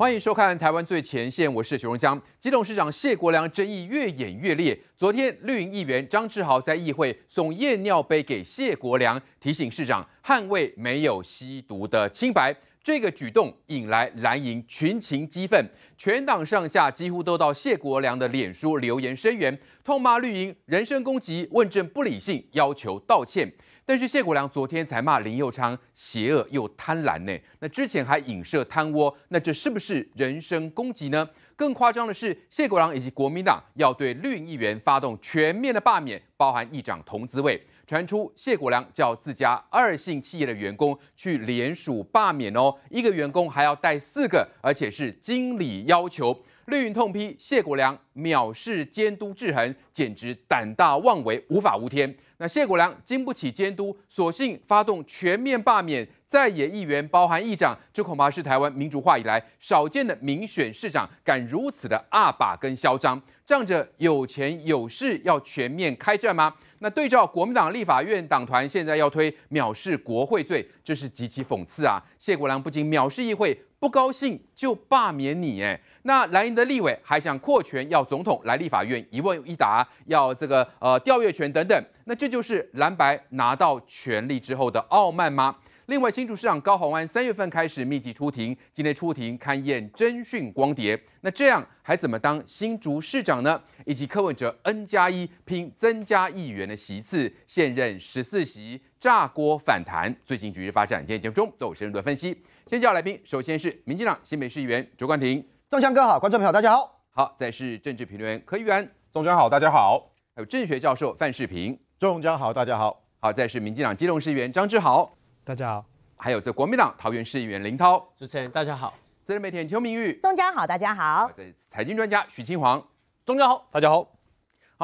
欢迎收看《台湾最前线》，我是徐荣江。基董事长谢国良争议越演越烈。昨天绿营议员张志豪在议会送验尿杯给谢国良，提醒市长捍卫没有吸毒的清白。这个举动引来蓝营群情激愤，全党上下几乎都到谢国良的脸书留言声援，痛骂绿营人身攻击、问政不理性，要求道歉。但是谢国良昨天才骂林佑昌邪恶又贪婪呢，那之前还引涉贪污，那这是不是人身攻击呢？更夸张的是，谢国良以及国民党要对绿营议员发动全面的罢免，包含议长同资位，传出谢国良叫自家二姓企业的员工去联署罢免哦，一个员工还要带四个，而且是经理要求。绿营痛批谢国良藐视监督制衡，简直胆大妄为，无法无天。那谢国良经不起监督，索性发动全面罢免在野议员，包含议长，这恐怕是台湾民主化以来少见的民选市长敢如此的阿把跟嚣张，仗着有钱有势要全面开战吗？那对照国民党立法院党团现在要推藐视国会罪，这是极其讽刺啊！谢国良不仅藐视议会。不高兴就罢免你，哎，那蓝营的立委还想扩权，要总统来立法院一问一答，要这个呃调阅权等等，那这就是蓝白拿到权力之后的傲慢吗？另外，新竹市长高鸿安三月份开始密集出庭，今天出庭勘验侦讯光碟，那这样还怎么当新竹市长呢？以及柯文哲 N 加一拼增加议员的席次，现任十四席炸锅反弹，最新局势发展，今天节目中都有深入的分析。先叫来宾，首先是民进党新北市议员卓冠廷，中江哥好，观众朋友大家好。好，再是政治评论员柯玉安，中江好，大家好。还有政学教授范世平，中江好，大家好。好，再是民进党基隆市议员张志豪，大家好。还有这国民党桃园市议员林涛，主持人大家好。资深媒体邱明玉，中江好，大家好。再财经专家许清煌，中江好，大家好。好，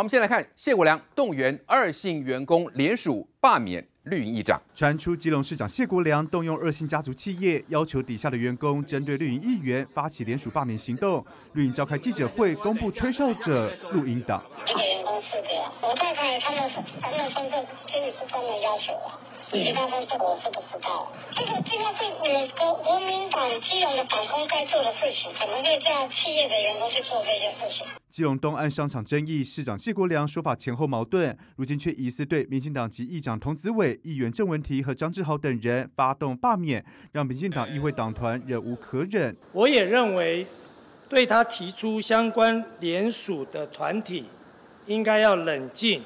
我们先来看谢国良动员二性员工联署罢免。绿营议长传出，基隆市长谢国良动用二姓家族企业，要求底下的员工针对绿营议员发起联署罢免行动。绿营召开记者会公布吹哨者录音档，一个员工四个，我太太他们他们先生听你这边要求了。其他工作我是不知道？这个这个是我们国国民党基隆的党工该做的事情，怎么会让企业的员工去做这些事情？基隆东岸商场争议，市长谢国良说法前后矛盾，如今却疑似对民进党及议长童子伟、议员郑文提和张志豪等人发动罢免，让民进党议会党团忍无可忍。我也认为，对他提出相关联署的团体，应该要冷静，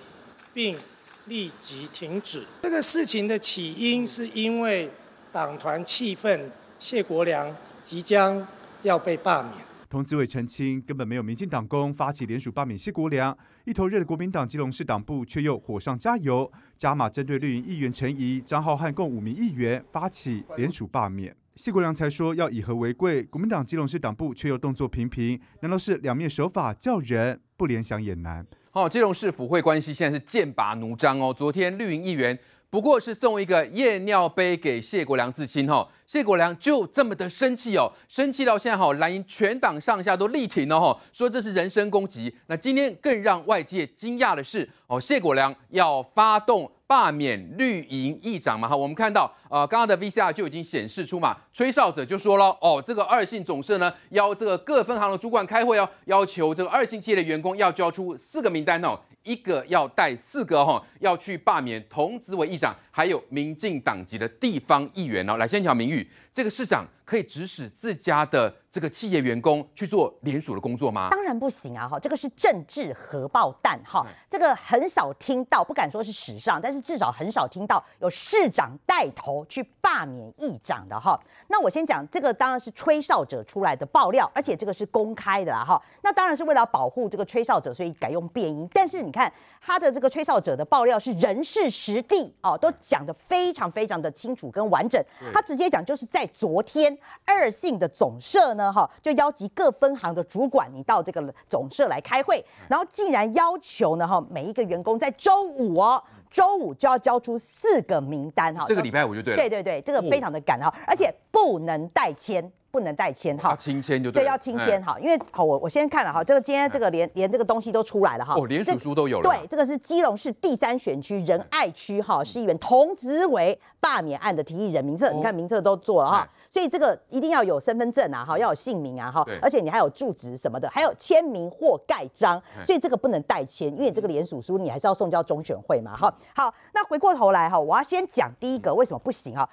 并。立即停止这个事情的起因是因为党团气愤谢国良即将要被罢免。同志伟澄清根本没有民进党工发起联署罢免谢国良，一头热的国民党基隆市党部却又火上加油，加码针对绿营议员陈怡、张浩瀚共五名议员发起联署罢免。谢国良才说要以和为贵，国民党基隆市党部却又动作频频，难道是两面手法叫人不联想也难？好，金融是府会关系，现在是剑拔弩张哦。昨天绿营议员不过是送一个夜尿杯给谢国良自亲哦，谢国良就这么的生气哦，生气到现在，哈，蓝营全党上下都力挺了哈，说这是人身攻击。那今天更让外界惊讶的是，哦，谢国良要发动。罢免绿营议长嘛，哈，我们看到，呃，刚刚的 VCR 就已经显示出嘛，吹哨者就说了，哦，这个二信总社呢，邀这个各分行的主管开会哦，要求这个二信企业的员工要交出四个名单哦，一个要带四个哈，要去罢免童子为议长。还有民进党籍的地方议员哦，来先讲名誉，这个市长可以指使自家的这个企业员工去做联署的工作吗？当然不行啊，哈，这个是政治核爆弹，哈，这个很少听到，不敢说是史上，但是至少很少听到有市长带头去罢免议长的，哈。那我先讲这个，当然是吹哨者出来的爆料，而且这个是公开的啦，哈。那当然是为了保护这个吹哨者，所以改用变音。但是你看他的这个吹哨者的爆料是人事实地哦，都。讲的非常非常的清楚跟完整，他直接讲就是在昨天，二信的总社呢，哈，就邀集各分行的主管，你到这个总社来开会，然后竟然要求呢，哈，每一个员工在周五哦，周五就要交出四个名单，哈，这个礼拜五就对了，对对对，这个非常的赶哈，而且不能代签。不能代签哈，亲签就对，要亲签哈，因为好，我我先看了哈，这个今天这个连连这个东西都出来了哈，哦，连署书都有了，对，这个是基隆市第三选区仁爱区哈，市议员童志伟罢免案的提议人名册，你看名册都做了哈，所以这个一定要有身份证啊，哈，要有姓名啊，哈，而且你还有住址什么的，还有签名或盖章，所以这个不能代签，因为这个连署书你还是要送交中选会嘛，哈，好，那回过头来哈，我要先讲第一个为什么不行啊？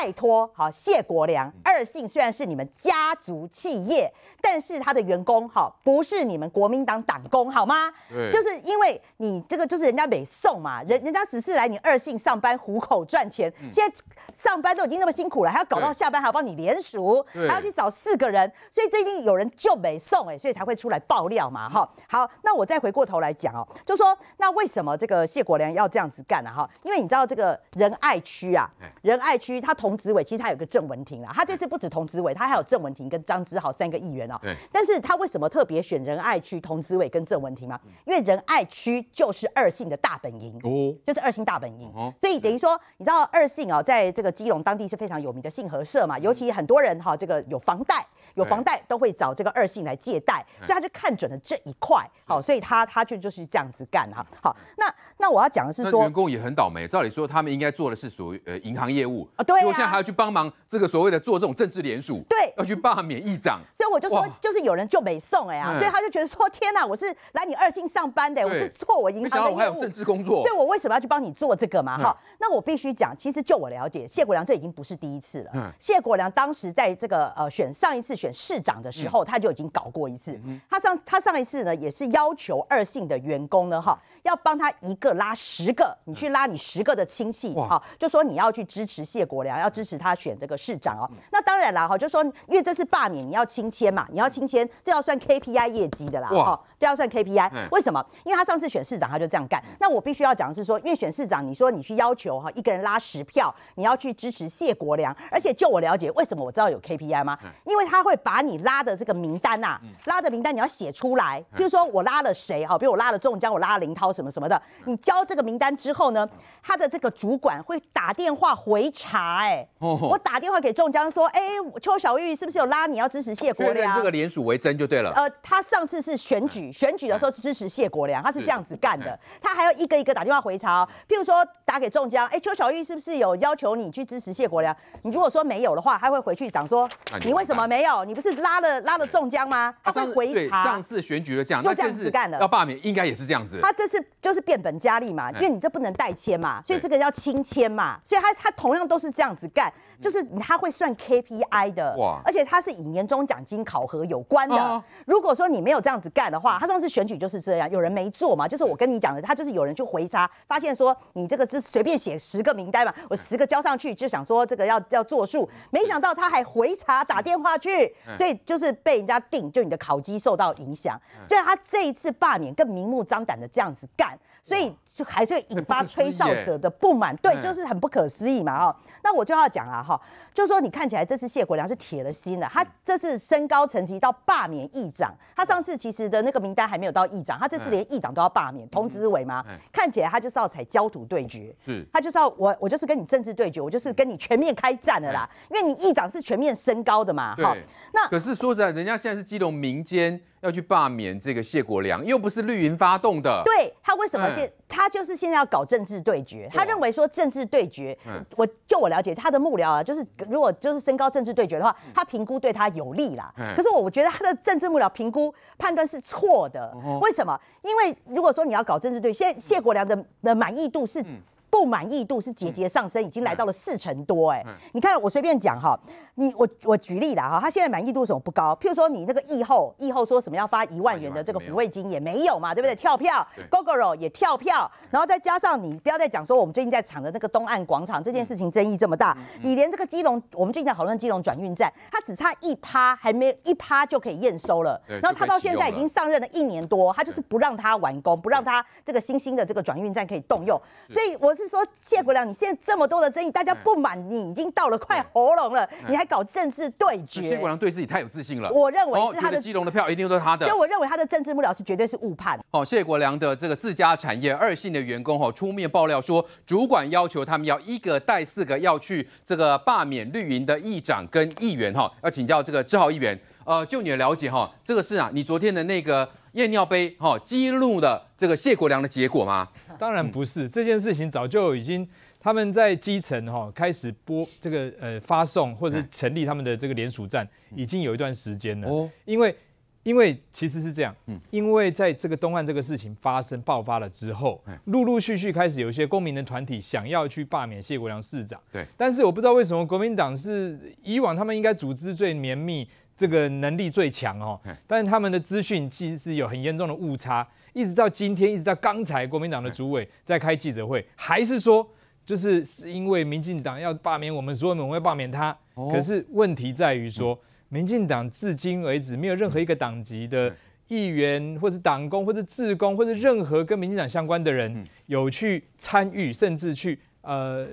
拜托，好谢国良二信虽然是你们家族企业，但是他的员工哈不是你们国民党党工好吗？就是因为你这个就是人家没送嘛，人人家只是来你二信上班糊口赚钱，现在上班都已经那么辛苦了，还要搞到下班还要帮你连署，还要去找四个人，所以一定有人就没送哎，所以才会出来爆料嘛哈。好，那我再回过头来讲哦，就说那为什么这个谢国良要这样子干呢哈？因为你知道这个仁爱区啊，仁爱区他同。童子伟其实他有个郑文婷啦，他这次不止童子伟，他还有郑文婷跟张之豪三个议员哦。但是他为什么特别选仁爱区童子伟跟郑文婷吗？因为仁爱区就是二姓的大本营哦，就是二姓大本营。哦。所以等于说，你知道二姓啊，在这个基隆当地是非常有名的信和社嘛，尤其很多人哈，这个有房贷、有房贷都会找这个二姓来借贷，所以他就看准了这一块，好，所以他他就就是这样子干哈。好，那那我要讲的是说，员工也很倒霉，照理说他们应该做的是属于呃银行业务啊，对现在还要去帮忙这个所谓的做这种政治联署，对，要去罢免议长，所以我就说，就是有人就没送哎啊，所以他就觉得说，天哪，我是来你二姓上班的，我是做我银行的业务，还有政治工作，对我为什么要去帮你做这个嘛？哈，那我必须讲，其实就我了解，谢国良这已经不是第一次了。谢国良当时在这个呃选上一次选市长的时候，他就已经搞过一次。他上他上一次呢，也是要求二姓的员工呢，哈，要帮他一个拉十个，你去拉你十个的亲戚，好，就说你要去支持谢国良要。支持他选这个市长哦，那当然了哈，就说因为这次罢免你要清签嘛，你要清签，这要算 KPI 业绩的啦，哈，这要算 KPI。为什么？因为他上次选市长他就这样干。那我必须要讲的是说，因为选市长，你说你去要求哈，一个人拉十票，你要去支持谢国良，而且就我了解，为什么我知道有 KPI 吗？因为他会把你拉的这个名单啊，拉的名单你要写出来，比如说我拉了谁，好，比如我拉了中江，我拉了林涛什么什么的，你交这个名单之后呢，他的这个主管会打电话回查，哎。我打电话给中江说，哎，邱小玉是不是有拉你要支持谢国梁？这个联署为真就对了。呃，他上次是选举，选举的时候支持谢国梁，他是这样子干的。他还要一个一个打电话回查，譬如说打给中江，哎，邱小玉是不是有要求你去支持谢国梁？你如果说没有的话，他会回去讲说，你为什么没有？你不是拉了拉了中江吗？他会回查。上次选举的这样，他这次干的要罢免，应该也是这样子。他这次就是变本加厉嘛，因为你这不能代签嘛，所以这个叫亲签嘛，所以他他同样都是这样。子干，就是他会算 KPI 的，而且他是以年终奖金考核有关的。如果说你没有这样子干的话，他上次选举就是这样，有人没做嘛，就是我跟你讲的，他就是有人去回查，发现说你这个是随便写十个名单嘛，我十个交上去就想说这个要要做数，没想到他还回查打电话去，所以就是被人家定，就你的考绩受到影响。所以他这一次罢免更明目张胆的这样子干，所以。就还是引发吹哨者的不满，对，就是很不可思议嘛，哈。那我就要讲了，哈，就说你看起来这次谢国良是铁了心了，他这次升高层级到罢免议长，他上次其实的那个名单还没有到议长，他这次连议长都要罢免，童子伟嘛，看起来他就是要踩焦土对决，是，他就是要我我就是跟你政治对决，我就是跟你全面开战了啦，因为你议长是全面升高的嘛，哈。那可是说实在，人家现在是基隆民间。要去罢免这个谢国良，又不是绿营发动的。对他为什么现他就是现在要搞政治对决？他认为说政治对决，我就我了解他的幕僚啊，就是如果就是升高政治对决的话，他评估对他有利啦。可是我觉得他的政治幕僚评估判断是错的。为什么？因为如果说你要搞政治对，现谢国良的的满意度是。不满意度是节节上升，已经来到了四成多哎！你看我随便讲哈，你我我举例啦哈，他现在满意度什么不高？譬如说你那个疫后，疫后说什么要发一万元的这个抚慰金也没有嘛，对不对？跳票，GOOGLE 也跳票，然后再加上你不要再讲说我们最近在抢的那个东岸广场这件事情争议这么大，你连这个基隆，我们最近在讨论基隆转运站，它只差一趴还没一趴就可以验收了，然后他到现在已经上任了一年多，他就是不让他完工，不让他这个新兴的这个转运站可以动用，所以我。是说谢国良，你现在这么多的争议，大家不满你已经到了快喉咙了，你还搞政治对决。谢国良对自己太有自信了。我认为是他的基隆的票一定都是他的。所以我认为他的政治不了是绝对是误判。哦，谢国良的这个自家产业二信的员工哈出面爆料说，主管要求他们要一个带四个要去这个罢免绿营的议长跟议员哈，要请教这个志豪议员。呃，就你的了解哈，这个是啊，你昨天的那个验尿杯哈激怒的这个谢国良的结果吗？当然不是，这件事情早就已经他们在基层哈开始播这个呃发送，或者是成立他们的这个联署站，已经有一段时间了。哦，因为因为其实是这样，嗯，因为在这个东岸这个事情发生爆发了之后，陆陆续续开始有一些公民的团体想要去罢免谢国良市长。对，但是我不知道为什么国民党是以往他们应该组织最绵密。这个能力最强哦，但是他们的资讯其实是有很严重的误差，一直到今天，一直到刚才，国民党的主委在开记者会，还是说，就是是因为民进党要罢免我们，所以我们会罢免他。可是问题在于说，民进党至今为止没有任何一个党籍的议员，或是党工，或是自工，或是任何跟民进党相关的人有去参与，甚至去呃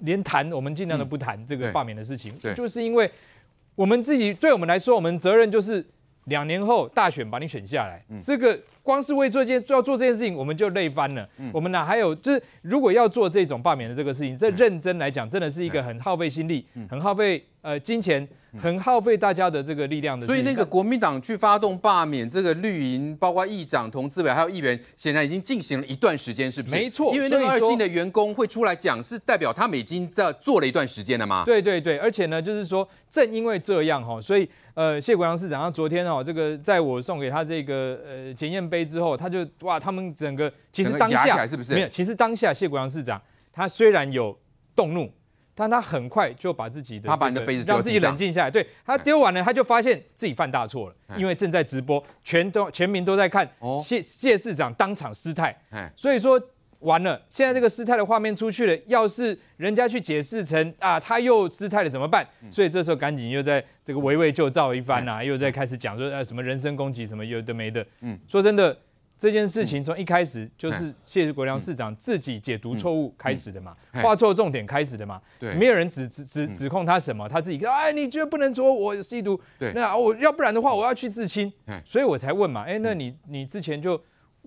连谈，我们尽量都不谈这个罢免的事情，就是因为。我们自己，对我们来说，我们责任就是两年后大选把你选下来，这个。光是为做件要做这件事情，我们就累翻了。我们哪还有？就是如果要做这种罢免的这个事情，这认真来讲，真的是一个很耗费心力、很耗费呃金钱、很耗费大家的这个力量的。所以那个国民党去发动罢免这个绿营，包括议长、同志委还有议员，显然已经进行了一段时间，是不是？没错。因为那个二星的员工会出来讲，是代表他们已经在做了一段时间了嘛？对对对。而且呢，就是说正因为这样哈，所以呃，谢国梁市长，他昨天哈，这个在我送给他这个呃检验杯。之后，他就哇，他们整个其实当下是不是没有？其实当下谢国阳市长他虽然有动怒，但他很快就把自己的他把你的杯子让自己冷静下来。对他丢完了，他就发现自己犯大错了，因为正在直播，全都全民都在看。谢谢市长当场失态，所以说。完了，现在这个失态的画面出去了，要是人家去解释成啊他又失态了怎么办？所以这时候赶紧又在这个围魏救赵一番啊，又在开始讲说呃什么人身攻击什么有的没的。嗯，说真的，这件事情从一开始就是谢国良市长自己解读错误开始的嘛，画错重点开始的嘛。对，没有人指指指指控他什么，他自己说哎你绝不能说我吸毒。对，那我要不然的话我要去自清。所以我才问嘛，哎那你你之前就。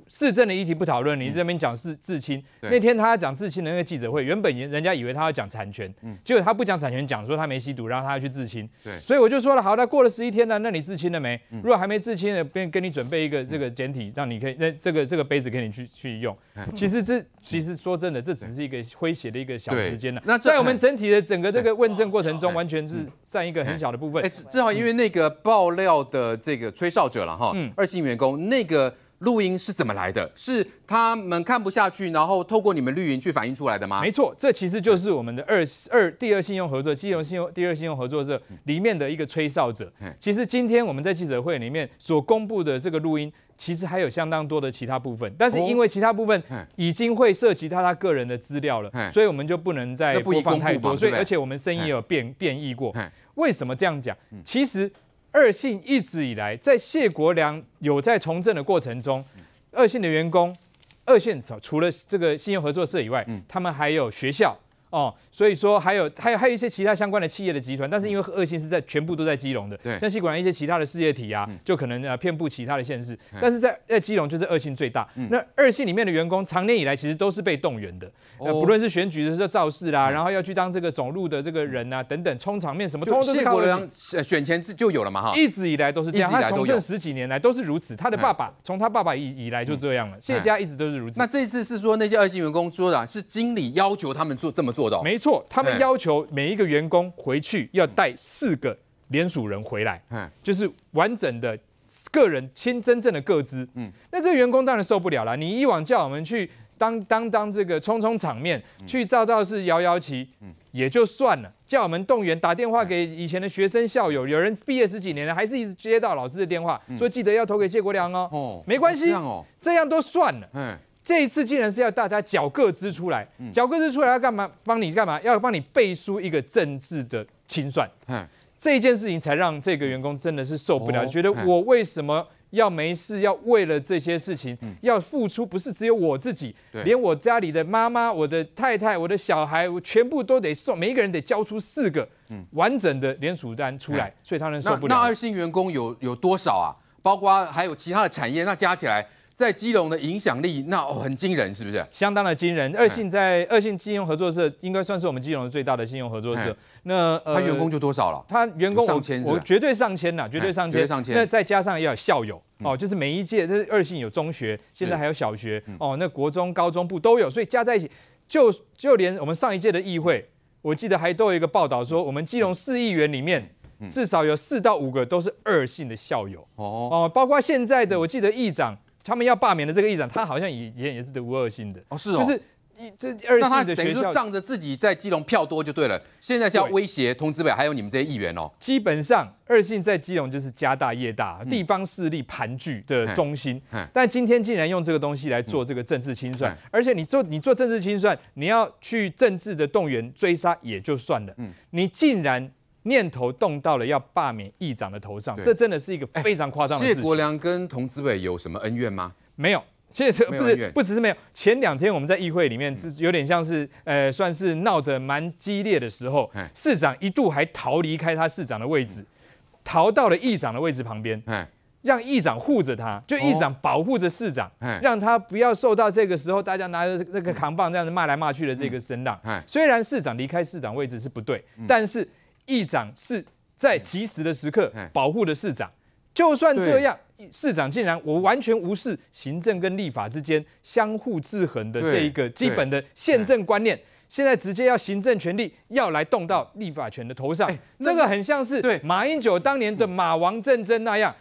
市政的议题不讨论，你这边讲是自清。那天他讲自清的那个记者会，原本人人家以为他要讲产权，结果他不讲产权，讲说他没吸毒，然后他要去自清。对，所以我就说了，好，那过了十一天了，那你自清了没？如果还没自清的，便跟你准备一个这个简体，让你可以那这个这个杯子给你去去用。其实这其实说真的，这只是一个诙谐的一个小时间了。那在我们整体的整个这个问政过程中，完全是占一个很小的部分。正好因为那个爆料的这个吹哨者了哈，二线员工那个。录音是怎么来的？是他们看不下去，然后透过你们绿营去反映出来的吗？没错，这其实就是我们的二二第二信用合作金融信用第二信用合作社里面的一个吹哨者。其实今天我们在记者会里面所公布的这个录音，其实还有相当多的其他部分，但是因为其他部分已经会涉及到他个人的资料了，所以我们就不能再播放太多。所以而且我们声音有变变异过。为什么这样讲？其实。二信一直以来，在谢国良有在从政的过程中，二信的员工，二线除了这个信用合作社以外，他们还有学校。哦，所以说还有还有还有一些其他相关的企业的集团，但是因为恶性是在全部都在基隆的，对，像谢国一些其他的事业体啊，就可能呃遍布其他的县市，但是在在基隆就是恶性最大。那二性里面的员工，长年以来其实都是被动员的，呃，不论是选举的时候造势啦，然后要去当这个总路的这个人啊等等，冲场面什么，都是谢国选选前就就有了嘛哈，一直以来都是这样，他从政十几年来都是如此，他的爸爸从他爸爸以以来就这样了，谢家一直都是如此。那这次是说那些二性员工说的是经理要求他们做这么做。没错，他们要求每一个员工回去要带四个联署人回来，嗯，就是完整的个人亲真正的个资，嗯，那这个员工当然受不了了。你以往叫我们去当当当这个充充场面，去造造势摇摇旗，嗯，也就算了。叫我们动员打电话给以前的学生校友，有人毕业十几年了，还是一直接到老师的电话，说记者要投给谢国良哦，哦，没关系，这样这样都算了，嗯。这一次竟然是要大家缴各资出来，缴各资出来要干嘛？帮你干嘛？要帮你背书一个政治的清算。嗯，这件事情才让这个员工真的是受不了，觉得我为什么要没事要为了这些事情要付出？不是只有我自己，连我家里的妈妈、我的太太、我的小孩，我全部都得送，每一个人得交出四个完整的连署单出来。所以他能受不了。那二星员工有有多少啊？包括还有其他的产业，那加起来。在基隆的影响力，那哦很惊人，是不是？相当的惊人。二信在二信信用合作社应该算是我们基隆最大的信用合作社。那呃，他员工就多少了？他员工上千，我绝对上千了，绝对上千。上千。那再加上也有校友哦，就是每一届，这是二信有中学，现在还有小学哦，那国中、高中部都有，所以加在一起，就就连我们上一届的议会，我记得还都有一个报道说，我们基隆四亿元里面至少有四到五个都是二信的校友哦哦，包括现在的，我记得议长。他们要罢免的这个议长，他好像以前也是得吴二性的哦，是哦，就是一这二，那他等于说仗着自己在基隆票多就对了。现在是要威胁通知委，还有你们这些议员哦。基本上，二性在基隆就是家大业大，地方势力盘踞的中心。但今天竟然用这个东西来做这个政治清算，而且你做你做政治清算，你要去政治的动员追杀也就算了，嗯，你竟然。念头动到了要罢免议长的头上，这真的是一个非常夸张的事情。谢国良跟童子伟有什么恩怨吗？没有，其实不是不只是没有。前两天我们在议会里面，这有点像是呃，算是闹得蛮激烈的时候，市长一度还逃离开他市长的位置，逃到了议长的位置旁边，让议长护着他，就议长保护着市长，让他不要受到这个时候大家拿着那个扛棒这样子骂来骂去的这个声浪。虽然市长离开市长位置是不对，但是。议长是在及时的时刻保护的市长，就算这样，市长竟然我完全无视行政跟立法之间相互制衡的这一个基本的宪政观念。现在直接要行政权力要来动到立法权的头上，这个很像是马英九当年的马王战争那样，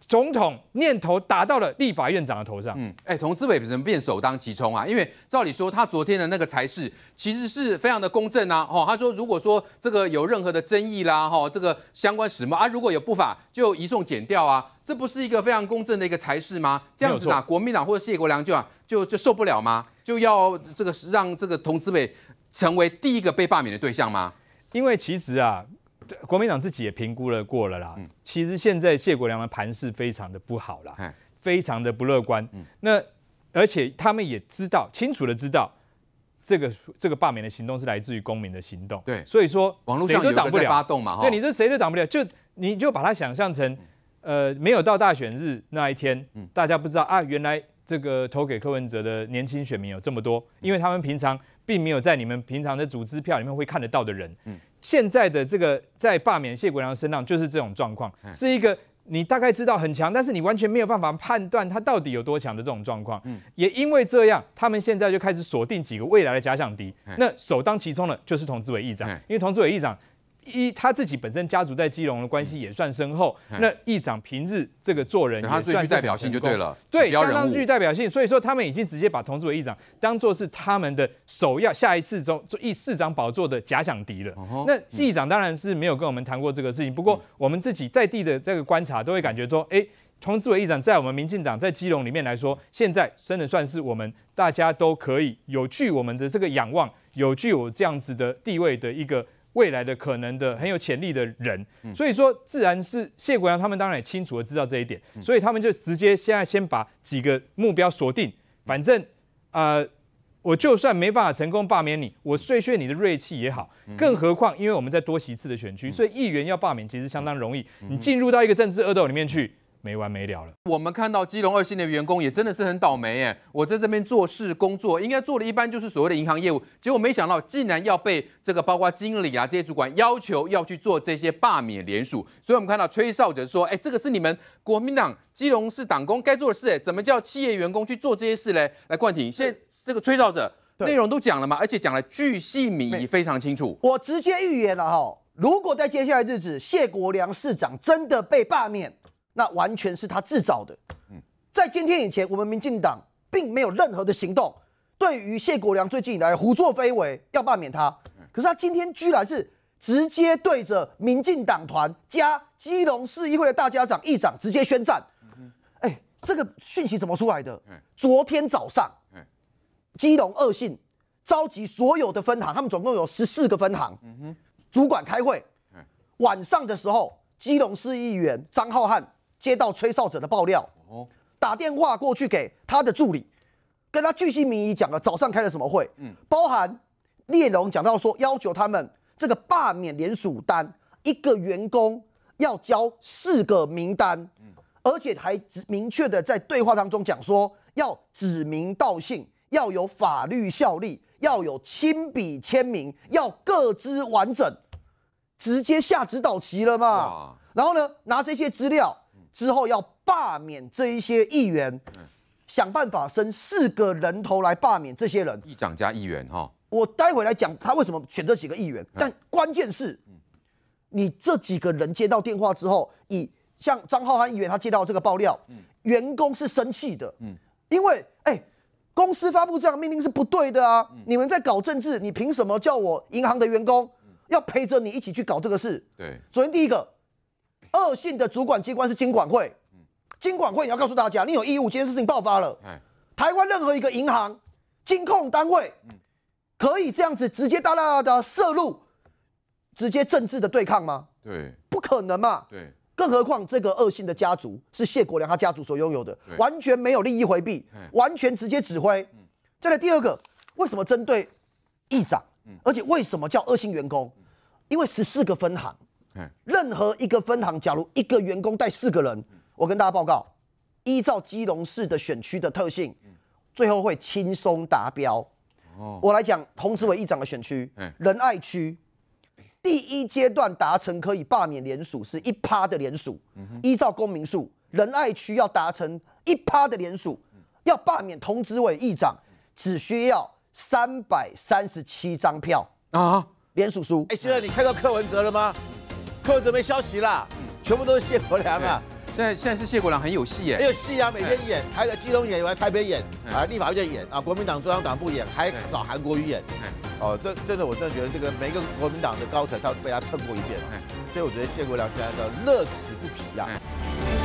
总统念头打到了立法院长的头上。嗯，哎，童志伟怎么变首当其冲啊？因为照理说他昨天的那个才是其实是非常的公正啊，哦，他说如果说这个有任何的争议啦，哈，这个相关史实啊，如果有不法就移送检掉啊，这不是一个非常公正的一个才是吗？这样子啊，国民党或者谢国良就啊就就受不了吗？就要这个让这个童志伟。成为第一个被罢免的对象吗？因为其实啊，国民党自己也评估了过了啦。其实现在谢国良的盘势非常的不好啦，非常的不乐观。那而且他们也知道，清楚的知道这个这个罢免的行动是来自于公民的行动。对，所以说，谁都挡不了，发动嘛。对，你说谁都挡不了，就你就把它想象成，呃，没有到大选日那一天，大家不知道啊，原来。这个投给柯文哲的年轻选民有这么多，因为他们平常并没有在你们平常的组织票里面会看得到的人。嗯，现在的这个在罢免谢国梁身上就是这种状况，是一个你大概知道很强，但是你完全没有办法判断他到底有多强的这种状况。嗯，也因为这样，他们现在就开始锁定几个未来的假想敌。那首当其冲的就是同志委议长，因为同志委议长。一他自己本身家族在基隆的关系也算深厚，那议长平日这个做人，他最具代表性就对了，对相当具代表性，所以说他们已经直接把同志委议长当做是他们的首要下一次中做议市长宝座的假想敌了。那议长当然是没有跟我们谈过这个事情，不过我们自己在地的这个观察都会感觉说，哎，同志委议长在我们民进党在基隆里面来说，现在真的算是我们大家都可以有具我们的这个仰望，有具有这样子的地位的一个。未来的可能的很有潜力的人，所以说自然是谢国良他们当然也清楚的知道这一点，所以他们就直接现在先把几个目标锁定，反正呃我就算没办法成功罢免你，我碎碎你的锐气也好，更何况因为我们在多席次的选区，所以议员要罢免其实相当容易，你进入到一个政治恶斗里面去。没完没了了。我们看到基隆二信的员工也真的是很倒霉哎！我在这边做事工作，应该做的一般就是所谓的银行业务，结果没想到竟然要被这个包括经理啊这些主管要求要去做这些罢免联署。所以我们看到吹哨者说：“哎，这个是你们国民党基隆市党工该做的事哎，怎么叫企业员工去做这些事嘞？”来冠廷，现在这个吹哨者内容都讲了嘛，而且讲了巨细靡遗，非常清楚。我直接预言了哈，如果在接下来日子谢国良市长真的被罢免。那完全是他自找的。在今天以前，我们民进党并没有任何的行动，对于谢国良最近以来胡作非为要罢免他，可是他今天居然是直接对着民进党团加基隆市议会的大家长、议长直接宣战。哎，这个讯息怎么出来的？昨天早上，基隆二信召集所有的分行，他们总共有十四个分行，主管开会。晚上的时候，基隆市议员张浩瀚。接到吹哨者的爆料，打电话过去给他的助理，跟他巨细明仪讲了早上开了什么会，嗯，包含聂荣讲到说要求他们这个罢免联署单一个员工要交四个名单，嗯，而且还明确的在对话当中讲说要指名道姓，要有法律效力，要有亲笔签名，要各自完整，直接下指导棋了嘛，然后呢，拿这些资料。之后要罢免这一些议员，想办法升四个人头来罢免这些人，议长加议员哈。我待会来讲他为什么选这几个议员，但关键是，你这几个人接到电话之后，以像张浩安议员他接到这个爆料，员工是生气的，嗯，因为哎，公司发布这样命令是不对的啊，你们在搞政治，你凭什么叫我银行的员工要陪着你一起去搞这个事？对，首先第一个。恶性的主管机关是金管会，金管会你要告诉大家，你有义务。今天事情爆发了，台湾任何一个银行金控单位，可以这样子直接大大的涉入，直接政治的对抗吗？对，不可能嘛。对，更何况这个恶性的家族是谢国良他家族所拥有的，完全没有利益回避，完全直接指挥。再来第二个，为什么针对议长？而且为什么叫恶性员工？因为十四个分行。任何一个分行，假如一个员工带四个人，我跟大家报告，依照基隆市的选区的特性，最后会轻松达标。我来讲同志伟议长的选区仁爱区，第一阶段达成可以罢免联署是一趴的联署。依照公民数仁爱区要达成一趴的联署，要罢免同志伟议长，只需要三百三十七张票啊！联署书。哎，现在你看到柯文哲了吗？客子没消息啦，全部都是谢国良啊！现在现在是谢国良很有戏耶，很有戏啊！每天演，台的基隆演，台北演，啊，立法院演，啊，国民党中央党部演，还找韩国瑜演，哦，这真的我真的觉得这个每个国民党的高层他都被他蹭过一遍，了，所以我觉得谢国良现在叫乐此不疲呀。